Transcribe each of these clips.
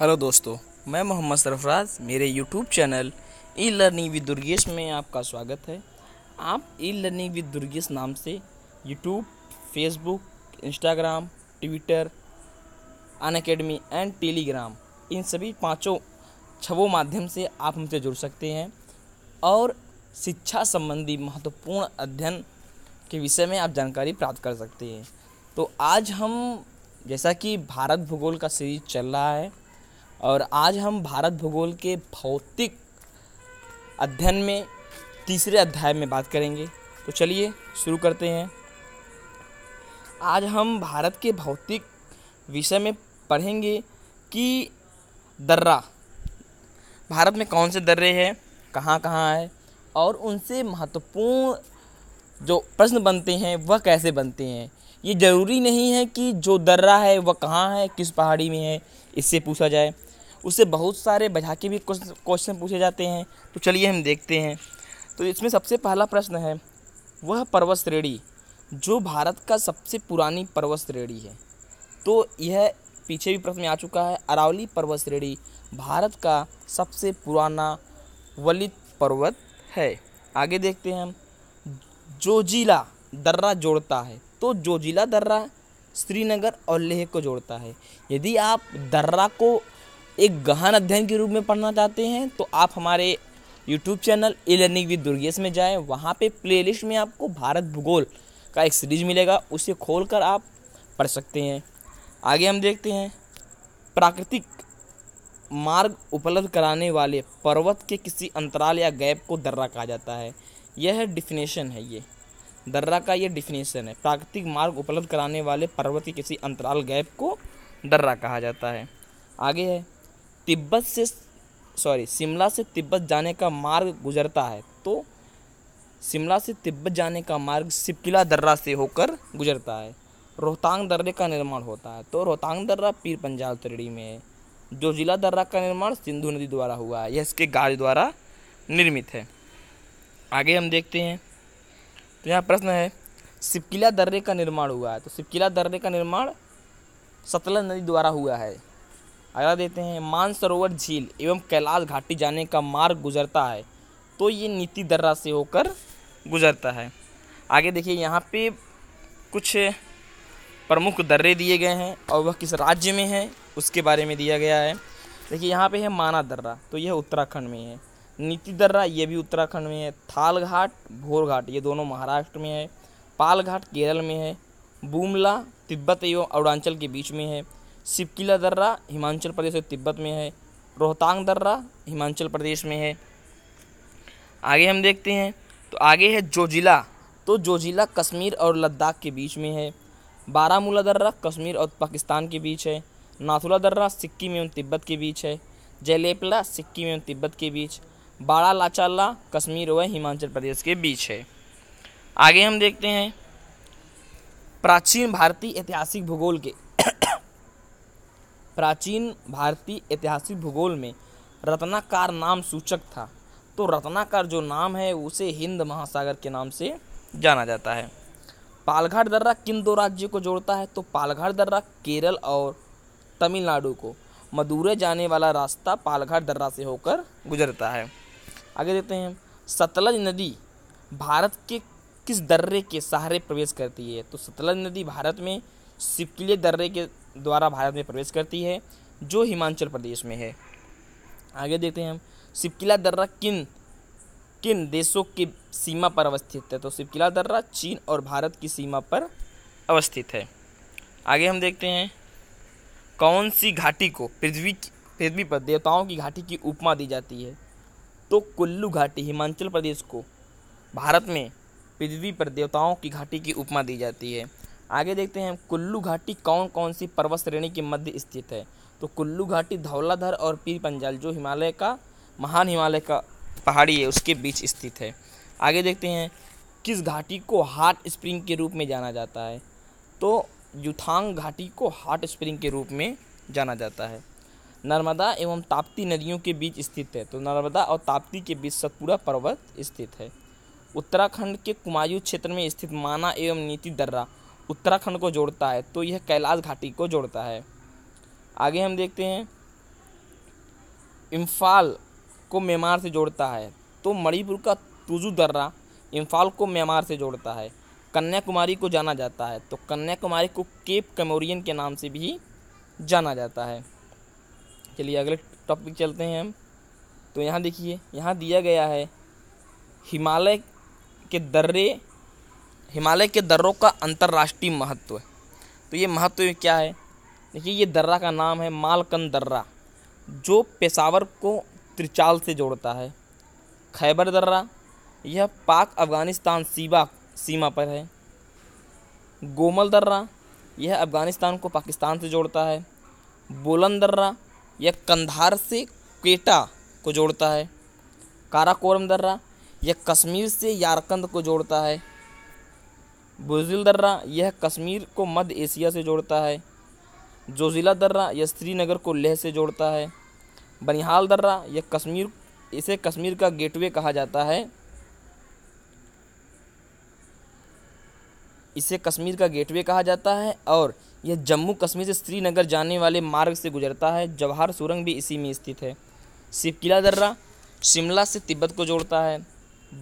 hello दोस्तों मैं मोहम्मद सरफराज मेरे YouTube channel E learning with Durgesh में आपका स्वागत है आप ई लर्निंग विद दुर्गेश नाम से YouTube Facebook Instagram Twitter Unacademy and Telegram इन सभी पांचों छवों माध्यम से आप हमसे जुड़ सकते हैं और शिक्षा संबंधी महत्वपूर्ण अध्ययन के विषय में आप जानकारी प्राप्त कर सकते हैं तो आज हम जैसा कि भारत भूगोल का सीरीज चल रहा है और आज हम भारत भूगोल के भौतिक अध्ययन में तीसरे अध्याय में बात करेंगे तो चलिए शुरू करते हैं आज हम भारत के भौतिक विषय में पढ़ेंगे कि दर्रा भारत में कौन से दर्रे हैं कहाँ कहाँ है और उनसे महत्वपूर्ण जो प्रश्न बनते हैं वह कैसे बनते हैं ये ज़रूरी नहीं है कि जो दर्रा है वह कहाँ है किस पहाड़ी में है इससे पूछा जाए उससे बहुत सारे बजा के भी क्वेश्चन पूछे जाते हैं तो चलिए हम देखते हैं तो इसमें सबसे पहला प्रश्न है वह पर्वत श्रेणी जो भारत का सबसे पुरानी पर्वत श्रेणी है तो यह पीछे भी प्रश्न आ चुका है अरावली पर्वत श्रेणी भारत का सबसे पुराना वलित पर्वत है आगे देखते हैं हम जोजिला दर्रा जोड़ता है तो जोजिला दर्रा श्रीनगर और लेह को जोड़ता है यदि आप दर्रा को एक गहन अध्ययन के रूप में पढ़ना चाहते हैं तो आप हमारे YouTube channel E learning with Durgesh में जाएं वहाँ पे प्लेलिस्ट में आपको भारत भूगोल का एक सीरीज मिलेगा उसे खोल आप पढ़ सकते हैं आगे हम देखते हैं प्राकृतिक मार्ग उपलब्ध कराने वाले पर्वत के किसी अंतराल या गैप को दर्रा कहा जाता है यह डिफिनेशन है ये दर्रा का ये डिफिनेशन है प्राकृतिक मार्ग उपलब्ध कराने वाले पर्वत के किसी अंतराल गैप को दर्रा कहा जाता है आगे है तिब्बत से सॉरी शिमला से तिब्बत जाने का मार्ग गुजरता है तो शिमला से तिब्बत जाने का मार्ग सिपकिला दर्रा से होकर गुजरता है रोहतांग दर्रे का निर्माण होता है तो रोहतांग दर्रा पीर पंजाब त्रेड़ी में है जो जिला दर्रा का निर्माण सिंधु नदी द्वारा हुआ है यह इसके गार्ज द्वारा निर्मित है आगे हम देखते हैं तो यहाँ प्रश्न है सिपकिला दर्रे का निर्माण हुआ है तो सिपकिला दर्रे का निर्माण सतलज नदी द्वारा हुआ है अगला देते हैं मानसरोवर झील एवं कैलाश घाटी जाने का मार्ग गुजरता है तो ये नीति दर्रा से होकर गुजरता है आगे देखिए यहाँ पे कुछ प्रमुख दर्रे दिए गए हैं और वह किस राज्य में है उसके बारे में दिया गया है देखिए यहाँ पे है माना दर्रा तो यह उत्तराखंड में है नीति दर्रा ये भी उत्तराखंड में है थाल घाट भोर घाट ये दोनों महाराष्ट्र में है पाल घाट केरल में है बूमला तिब्बत एवं अरुणाचल के बीच में है सिपकिला दर्रा हिमाचल प्रदेश और तिब्बत में है रोहतांग दर्रा हिमाचल प्रदेश में है आगे हम देखते हैं तो आगे है जोजिला तो जोजिला कश्मीर और लद्दाख के बीच में है बारामूला दर्रा कश्मीर और पाकिस्तान के बीच है नाथुला दर्रा सिक्किम एवं तिब्बत के बीच है जयलेपला सिक्किम एवं तिब्बत के बीच बाड़ा लाचाला कश्मीर व हिमाचल प्रदेश के बीच है आगे हम देखते हैं प्राचीन भारतीय ऐतिहासिक भूगोल के प्राचीन भारतीय ऐतिहासिक भूगोल में रत्नाकार नाम सूचक था तो रत्नाकार जो नाम है उसे हिंद महासागर के नाम से जाना जाता है पालघाट दर्रा किन दो राज्यों को जोड़ता है तो पालघाट दर्रा केरल और तमिलनाडु को मदुरे जाने वाला रास्ता पालघाट दर्रा से होकर गुजरता है आगे देखते हैं सतलज नदी भारत के किस दर्रे के सहारे प्रवेश करती है तो सतलज नदी भारत में सिपकिले दर्रे के द्वारा भारत में प्रवेश करती है जो हिमाचल प्रदेश में है आगे देखते हैं हम सिपकिला दर्रा किन किन देशों की सीमा पर अवस्थित है तो सिपकिला दर्रा चीन और भारत की सीमा पर अवस्थित है आगे हम देखते हैं कौन सी घाटी को पृथ्वी पृथ्वी पर देवताओं की घाटी की उपमा दी जाती है तो कुल्लू घाटी हिमाचल प्रदेश को भारत में पृथ्वी पर देवताओं की घाटी की उपमा दी जाती है आगे देखते हैं कुल्लू घाटी कौन कौन सी पर्वत श्रेणी के मध्य स्थित है तो कुल्लू घाटी धौलाधर और पीर पंजाल जो हिमालय का महान हिमालय का पहाड़ी है उसके बीच स्थित है आगे देखते हैं किस घाटी को हार्ट स्प्रिंग के रूप में जाना जाता है तो युथांग घाटी को हार्ट स्प्रिंग के रूप में जाना जाता है नर्मदा एवं ताप्ती नदियों के बीच स्थित है तो नर्मदा और ताप्ती के बीच सतपुरा पर्वत स्थित है उत्तराखंड के कुमायूं क्षेत्र में स्थित माना एवं नीति दर्रा उत्तराखंड को जोड़ता है तो यह कैलाश घाटी को जोड़ता है आगे हम देखते हैं इम्फाल को म्यांमार से जोड़ता है तो मणिपुर का तुजू दर्रा इम्फाल को म्यांमार से जोड़ता है कन्याकुमारी को जाना जाता है तो कन्याकुमारी को केप कमोरियन के नाम से भी जाना जाता है चलिए अगले टॉपिक चलते हैं हम तो यहाँ देखिए यहाँ दिया गया है हिमालय के दर्रे हिमालय के दर्रों का अंतर्राष्ट्रीय महत्व है तो ये महत्व क्या है देखिए ये दर्रा का नाम है मालकन दर्रा जो पेशावर को त्रिचाल से जोड़ता है खैबर दर्रा यह पाक अफ़गानिस्तान सीबा सीमा पर है गोमल दर्रा यह अफ़गानिस्तान को पाकिस्तान से जोड़ता है बोलन दर्रा यह कंधार से क्वेटा को जोड़ता है काराकोरम दर्रा यह कश्मीर से यारकंद को जोड़ता है बुजिल दर्रा यह कश्मीर को मध्य एशिया से जोड़ता है जोजिला दर्रा यह श्रीनगर को लेह से जोड़ता है बनिहाल दर्रा यह कश्मीर इसे कश्मीर का गेटवे कहा जाता है इसे कश्मीर का गेटवे कहा जाता है और यह जम्मू कश्मीर से श्रीनगर जाने वाले मार्ग से गुजरता है जवाहर सुरंग भी इसी में स्थित है सिपकिला दर्रा शिमला से तिब्बत को जोड़ता है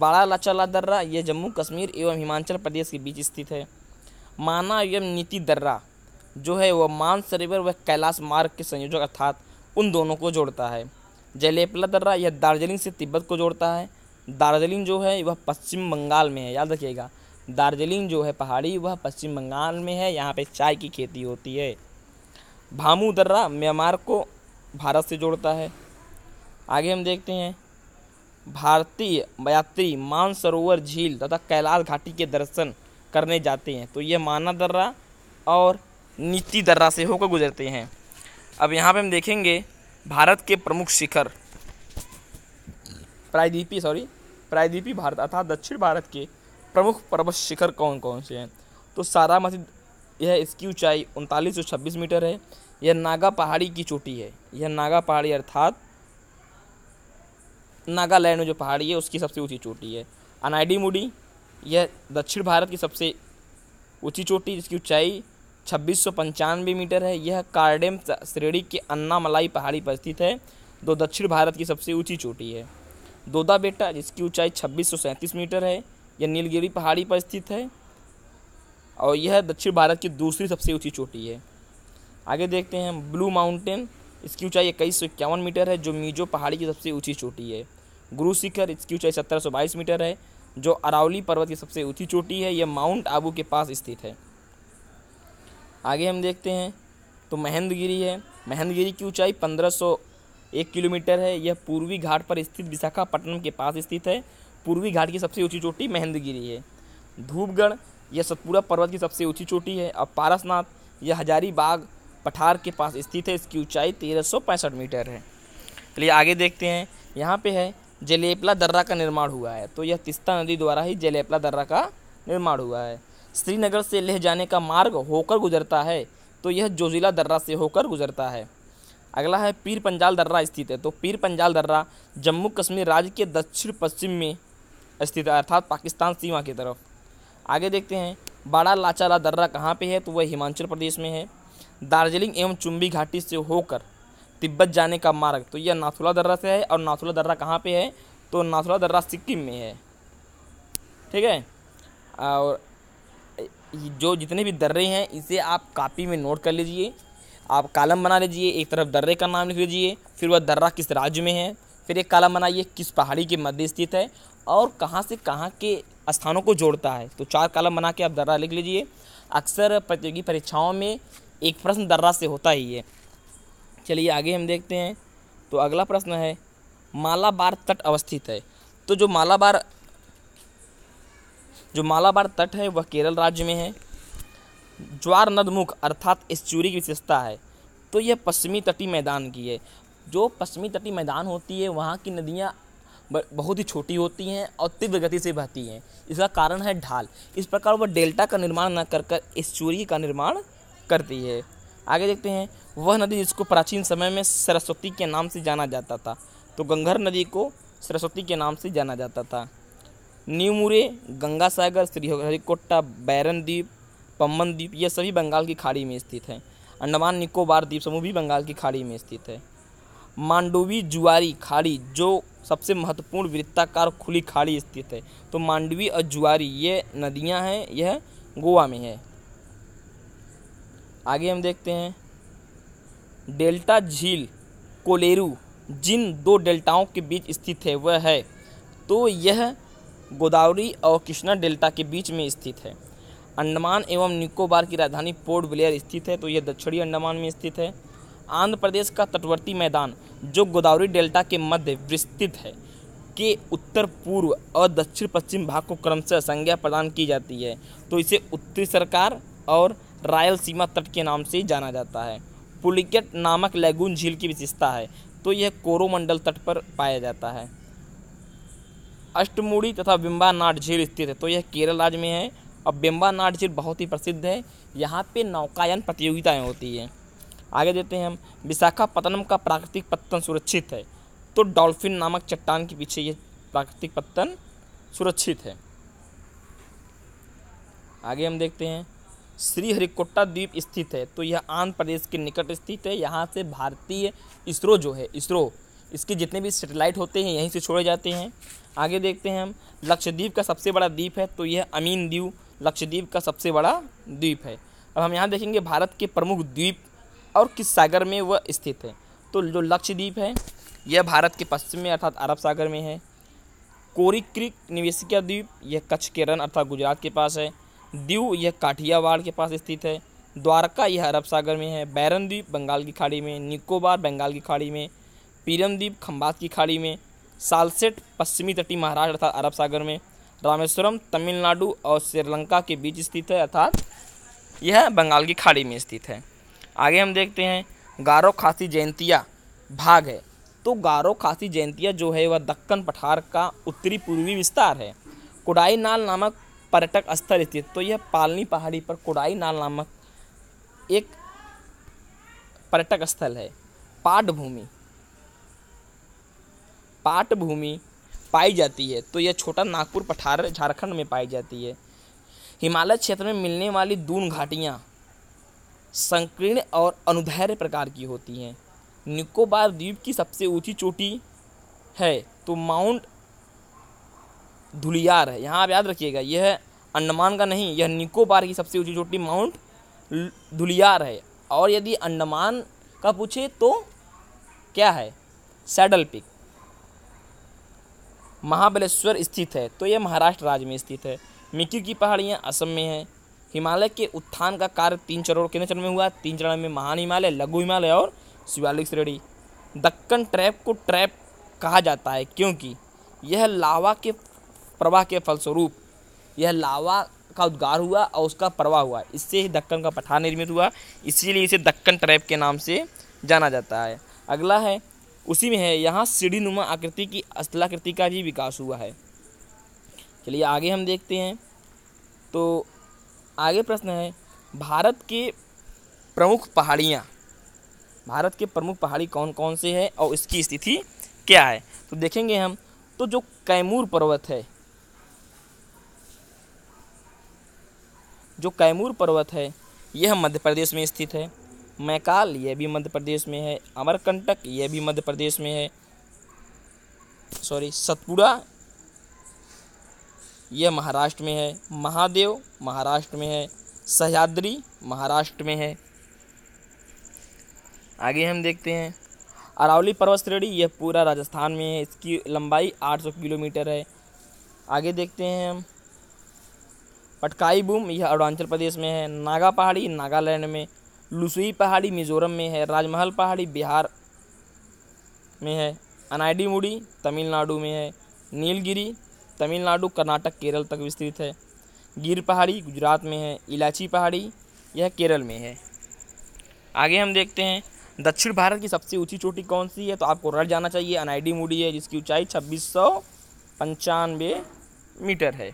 बड़ा लाचाला दर्रा यह जम्मू कश्मीर एवं हिमाचल प्रदेश के बीच स्थित है माना एवं नीति दर्रा जो है वह मानसरोवर व कैलाश मार्ग के संयोजक अर्थात उन दोनों को जोड़ता है जलेपला दर्रा यह दार्जिलिंग से तिब्बत को जोड़ता है दार्जिलिंग जो है वह पश्चिम बंगाल में है याद रखिएगा दार्जिलिंग जो है पहाड़ी वह पश्चिम बंगाल में है यहाँ पे चाय की खेती होती है भामू दर्रा म्यांमार को भारत से जोड़ता है आगे हम देखते हैं भारतीय यात्री मानसरोवर झील तथा कैलाश घाटी के दर्शन करने जाते हैं तो ये माना दर्रा और नीति दर्रा से होकर गुजरते हैं अब यहाँ पे हम देखेंगे भारत के प्रमुख शिखर प्रायद्वीपी सॉरी प्रायद्वीपी भारत अर्थात दक्षिण भारत के प्रमुख पर्वत शिखर कौन कौन से हैं तो सारामती यह इसकी ऊंचाई उनतालीस सौ छब्बीस मीटर है यह नागा पहाड़ी की चोटी है यह नागा पहाड़ी अर्थात नागालैंड में जो पहाड़ी है उसकी सबसे ऊँची चोटी है अनाइडी मुडी यह दक्षिण भारत की सबसे ऊँची चोटी जिसकी ऊंचाई छब्बीस मीटर है यह कार्डेम श्रेणी के अन्नामलाई पहाड़ी पर स्थित है जो दक्षिण भारत की सबसे ऊंची चोटी है दोदा बेटा जिसकी ऊंचाई छब्बीस मीटर है यह नीलगिरी पहाड़ी पर स्थित है और यह दक्षिण भारत की दूसरी सबसे ऊंची चोटी है आगे देखते हैं ब्लू माउंटेन इसकी ऊंचाई इक्कीस सौ इक्यावन मीटर है जो मीजो पहाड़ी की सबसे ऊंची चोटी है गुरु शिखर इसकी ऊंचाई सत्रह सौ बाईस मीटर है जो अरावली पर्वत की सबसे ऊंची चोटी है यह माउंट आबू के पास स्थित है आगे हम देखते हैं तो महेंद्रगिरी है महेंद्रगिरी की ऊंचाई पंद्रह सौ एक किलोमीटर है यह पूर्वी घाट पर स्थित विशाखापट्टनम के पास स्थित है पूर्वी घाट की सबसे ऊंची चोटी महेंद्रगिरी है धूपगढ़ यह सतपुरा पर्वत की सबसे ऊंची चोटी है और पारसनाथ यह हजारीबाग पठार के पास स्थित है इसकी ऊंचाई तेरह मीटर है चलिए आगे देखते हैं यहाँ पे है जलेपला दर्रा का निर्माण हुआ है तो यह तिस्ता नदी द्वारा ही जलेपला दर्रा का निर्माण हुआ है श्रीनगर से लेह जाने का मार्ग होकर गुजरता है तो यह जोजिला दर्रा से होकर गुजरता है अगला है पीर पंजाल दर्रा स्थित है तो पीर पंजाल दर्रा जम्मू कश्मीर राज्य के दक्षिण पश्चिम में स्थित है अर्थात पाकिस्तान सीमा की तरफ आगे देखते हैं बाड़ा लाचाला दर्रा कहाँ पे है तो वह हिमाचल प्रदेश में है दार्जिलिंग एवं चुम्बी घाटी से होकर तिब्बत जाने का मार्ग तो यह नाथुला दर्रा से है और नाथुला दर्रा कहाँ पे है तो नाथुला दर्रा सिक्किम में है ठीक है और जो जितने भी दर्रे हैं इसे आप कापी में नोट कर लीजिए आप कालम बना लीजिए एक तरफ दर्रे का नाम लिख लीजिए फिर वह दर्रा किस राज्य में है फिर एक कालम बनाइए किस पहाड़ी के मध्य स्थित है और कहाँ से कहाँ के स्थानों को जोड़ता है तो चार कालम बना के आप दर्रा लिख लीजिए अक्सर प्रतियोगी परीक्षाओं में एक प्रश्न दर्रा से होता ही है चलिए आगे हम देखते हैं तो अगला प्रश्न है मालाबार तट अवस्थित है तो जो मालाबार जो मालाबार तट है वह केरल राज्य में है ज्वार नदमुख अर्थात इस चूरी की विशेषता है तो यह पश्चिमी तटी मैदान की है जो पश्चिमी तटी मैदान होती है वहाँ की नदियाँ बहुत ही छोटी होती हैं और तीव्र गति से बहती हैं इसका कारण है ढाल इस प्रकार वह डेल्टा का निर्माण न कर कर इस चूरी का निर्माण करती है आगे देखते हैं वह नदी जिसको प्राचीन समय में सरस्वती के नाम से जाना जाता था तो गंगर नदी को सरस्वती के नाम से जाना जाता था न्यूमुरे गंगा सागर श्रीहरिकोटा बैरन द्वीप पम्बन द्वीप ये सभी बंगाल की खाड़ी में स्थित हैं अंडमान निकोबार द्वीप समूह भी बंगाल की खाड़ी में स्थित है मांडवी जुआरी खाड़ी जो सबसे महत्वपूर्ण वृत्ताकार खुली खाड़ी स्थित है तो मांडवी और जुआरी ये नदियाँ हैं यह गोवा में है आगे हम देखते हैं डेल्टा झील कोलेरू जिन दो डेल्टाओं के बीच स्थित है वह है तो यह गोदावरी और कृष्णा डेल्टा के बीच में स्थित है अंडमान एवं निकोबार की राजधानी पोर्ट ब्लेयर स्थित है तो यह दक्षिणी अंडमान में स्थित है आंध्र प्रदेश का तटवर्ती मैदान जो गोदावरी डेल्टा के मध्य विस्तृत है के उत्तर पूर्व और दक्षिण पश्चिम भाग को क्रमशः संज्ञा प्रदान की जाती है तो इसे उत्तरी सरकार और रायलसीमा तट के नाम से जाना जाता है पुलिकेट नामक लैगून झील की विशेषता है तो यह कोरोमंडल तट पर पाया जाता है अष्टमुड़ी तथा बिम्बानाट झील स्थित है तो यह केरल राज्य में है और बिम्बानाट झील बहुत ही प्रसिद्ध है यहाँ पे नौकायन प्रतियोगिताएं होती हैं आगे देते हैं हम विशाखापत्तनम का प्राकृतिक पत्तन सुरक्षित है तो डॉल्फिन नामक चट्टान के पीछे यह प्राकृतिक पत्तन सुरक्षित है आगे हम देखते हैं श्रीहरिकोटा द्वीप स्थित है तो यह आंध्र प्रदेश के निकट स्थित है यहाँ से भारतीय इसरो जो है इसरो इसके जितने भी सेटेलाइट होते हैं यहीं से छोड़े जाते हैं आगे देखते हैं हम लक्षद्वीप का सबसे बड़ा द्वीप है तो यह अमीन द्वीप लक्षद्वीप का सबसे बड़ा द्वीप है अब हम यहाँ देखेंगे भारत के प्रमुख द्वीप और किस सागर में वह स्थित है तो जो लक्षद्वीप है यह भारत के पश्चिम में अर्थात अरब सागर में है कोरिक्रिक निवेशिका द्वीप यह कच्छ के रन अर्थात गुजरात के पास है दीव यह काठियावाड़ के पास स्थित है द्वारका यह अरब सागर में है बैरन द्वीप बंगाल की खाड़ी में निकोबार बंगाल की खाड़ी में पीरम द्वीप खम्बात की खाड़ी में सालसेट पश्चिमी तटीय महाराष्ट्र अर्थात अरब सागर में रामेश्वरम तमिलनाडु और श्रीलंका के बीच स्थित है अर्थात यह बंगाल की खाड़ी में स्थित है आगे हम देखते हैं गारो खासी जयंतिया भाग है तो गारो खासी जयंतिया जो है वह दक्कन पठार का उत्तरी पूर्वी विस्तार है कोडाई नाल नामक पर्यटक स्थल स्थित तो यह पालनी पहाड़ी पर कोडाई नाल नामक एक पर्यटक स्थल है पाट भूमि पाट भूमि पाई जाती है तो यह छोटा नागपुर पठार झारखंड में पाई जाती है हिमालय क्षेत्र में मिलने वाली दून घाटियाँ संकीर्ण और अनुधैर्य प्रकार की होती हैं निकोबार द्वीप की सबसे ऊंची चोटी है तो माउंट धुलियार है यहाँ आप याद रखिएगा यह अंडमान का नहीं यह निकोबार की सबसे ऊंची चोटी माउंट धुलियार है और यदि अंडमान का पूछे तो क्या है सैडल पिक महाबलेश्वर स्थित है तो यह महाराष्ट्र राज्य में स्थित है मिक्की की पहाड़ियाँ असम में हैं हिमालय के उत्थान का कार्य तीन चरण कितने चरण में हुआ तीन चरण में महान हिमालय लघु हिमालय और शिवालिक श्रेणी दक्कन ट्रैप को ट्रैप कहा जाता है क्योंकि यह लावा के प्रवाह के फलस्वरूप यह लावा का उद्गार हुआ और उसका प्रवाह हुआ इससे ही दक्कन का पठार निर्मित हुआ इसीलिए इसे दक्कन ट्रैप के नाम से जाना जाता है अगला है उसी में है यहाँ सीढ़ी नुमा आकृति की अस्थलाकृति का भी विकास हुआ है चलिए आगे हम देखते हैं तो आगे प्रश्न है भारत के प्रमुख पहाड़ियाँ भारत के प्रमुख पहाड़ी कौन कौन से है और इसकी स्थिति क्या है तो देखेंगे हम तो जो कैमूर पर्वत है जो कैमूर पर्वत है यह मध्य प्रदेश में स्थित है मैकाल यह भी मध्य प्रदेश में है अमरकंटक यह भी मध्य प्रदेश में है सॉरी सतपुड़ा यह महाराष्ट्र में है महादेव महाराष्ट्र में है सह्याद्री महाराष्ट्र में है आगे हम देखते हैं अरावली पर्वत श्रेणी यह पूरा राजस्थान में है इसकी लंबाई 800 किलोमीटर है आगे देखते हैं हम पटकाई बूम यह अरुणाचल प्रदेश में है नागा पहाड़ी नागालैंड में लुसुई पहाड़ी मिजोरम में है राजमहल पहाड़ी बिहार में है अनाइडी मुड़ी तमिलनाडु में है नीलगिरी तमिलनाडु कर्नाटक केरल तक विस्तृत है गिर पहाड़ी गुजरात में है इलाची पहाड़ी यह केरल में है आगे हम देखते हैं दक्षिण भारत की सबसे ऊंची चोटी कौन सी है तो आपको रट जाना चाहिए अनाइडी मुड़ी है जिसकी ऊंचाई छब्बीस सौ पंचानवे मीटर है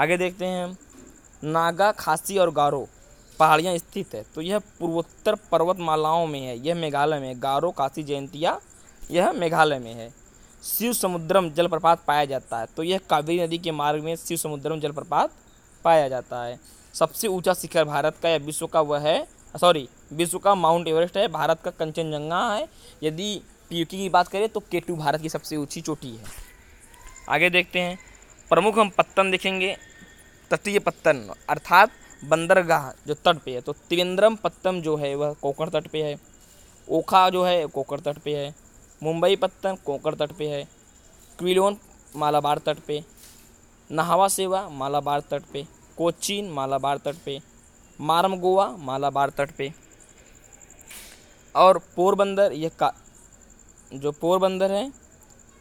आगे देखते हैं हम नागा खासी और गारो पहाड़ियाँ स्थित है तो यह पूर्वोत्तर पर्वतमालाओं में है यह मेघालय में गारो काशी जयंतिया यह मेघालय में है शिव समुद्रम जलप्रपात पाया जाता है तो यह कावेरी नदी के मार्ग में शिव समुद्रम जलप्रपात पाया जाता है सबसे ऊंचा शिखर भारत का या विश्व का वह है सॉरी विश्व का माउंट एवरेस्ट है भारत का कंचनजंगा है यदि पीयूकी की बात करें तो केटू भारत की सबसे ऊंची चोटी है आगे देखते हैं प्रमुख हम पत्तन देखेंगे तटीय पत्तन अर्थात बंदरगाह जो तट पे है तो त्रिवेंद्रम पत्तम जो है वह कोकर तट पे है ओखा जो है कोकर तट पे है मुंबई पत्तन कोकर तट पे है क्विलोन मालाबार तट पे नहावा सेवा मालाबार तट पे कोचीन मालाबार तट पे मारम गोवा मालाबार तट पे और पोरबंदर यह का जो पोरबंदर है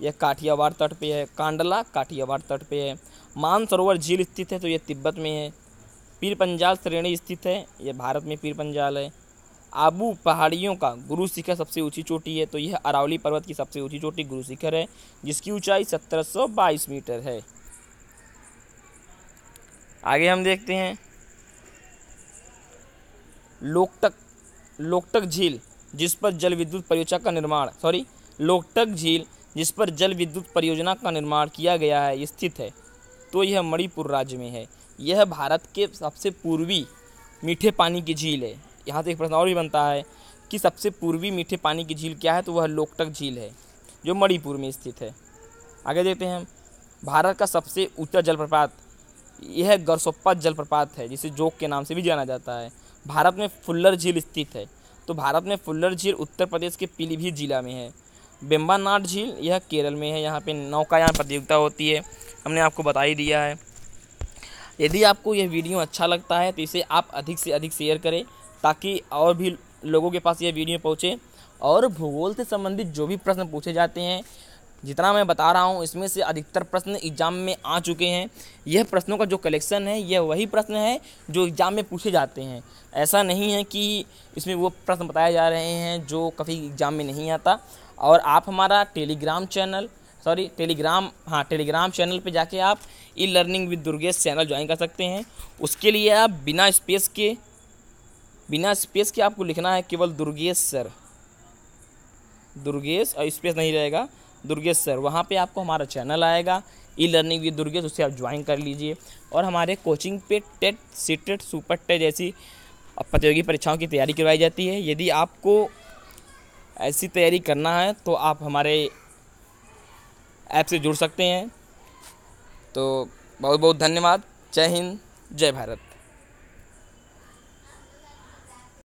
यह काठियावाड़ तट पे है कांडला काठियावाड़ तट पे है मानसरोवर झील स्थित है तो ये तिब्बत में है पीर पंजाल श्रेणी स्थित है यह भारत में पीर पंजाल है आबू पहाड़ियों का गुरु शिखर सबसे ऊंची चोटी है तो यह अरावली पर्वत की सबसे ऊंची चोटी गुरु शिखर है जिसकी ऊंचाई 1722 मीटर है आगे हम देखते हैं लोकटक लोकटक झील जिस पर जल विद्युत परियोजना का निर्माण सॉरी लोकटक झील जिस पर जल विद्युत परियोजना का निर्माण किया गया है स्थित है तो यह मणिपुर राज्य में है यह भारत के सबसे पूर्वी मीठे पानी की झील है यहाँ से एक प्रश्न और भी बनता है कि सबसे पूर्वी मीठे पानी की झील क्या है तो वह लोकटक झील है जो मणिपुर में स्थित है आगे देखते हैं भारत का सबसे ऊंचा जलप्रपात यह गरसोप्पा जलप्रपात है जिसे जोक के नाम से भी जाना जाता है भारत में फुल्लर झील स्थित है तो भारत में फुल्लर झील उत्तर प्रदेश के पीलीभीत जिला में है बेम्बानाड झील यह केरल में है यहाँ पे नौकायान प्रतियोगिता होती है हमने आपको बता ही दिया है यदि आपको यह वीडियो अच्छा लगता है तो इसे आप अधिक से अधिक शेयर करें ताकि और भी लोगों के पास यह वीडियो पहुँचे और भूगोल से संबंधित जो भी प्रश्न पूछे जाते हैं जितना मैं बता रहा हूँ इसमें से अधिकतर प्रश्न एग्जाम में आ चुके हैं यह प्रश्नों का जो कलेक्शन है यह वही प्रश्न है जो एग्जाम में पूछे जाते हैं ऐसा नहीं है कि इसमें वो प्रश्न बताए जा रहे हैं जो कभी एग्जाम में नहीं आता और आप हमारा टेलीग्राम चैनल सॉरी टेलीग्राम हाँ टेलीग्राम चैनल पे जाके आप e learning with Durgesh channel join कर सकते हैं उसके लिए आप बिना स्पेस के बिना स्पेस के आपको लिखना है केवल दुर्गेश सर दुर्गेश और स्पेस नहीं रहेगा दुर्गेश सर वहाँ पे आपको हमारा चैनल आएगा ई लर्निंग विद दुर्गेश उसे आप ज्वाइन कर लीजिए और हमारे कोचिंग पे टेट सीटेट सुपर टेट जैसी प्रतियोगी परीक्षाओं की तैयारी करवाई जाती है यदि आपको ऐसी तैयारी करना है तो आप हमारे ऐप से जुड़ सकते हैं तो बहुत बहुत धन्यवाद जय हिंद जय भारत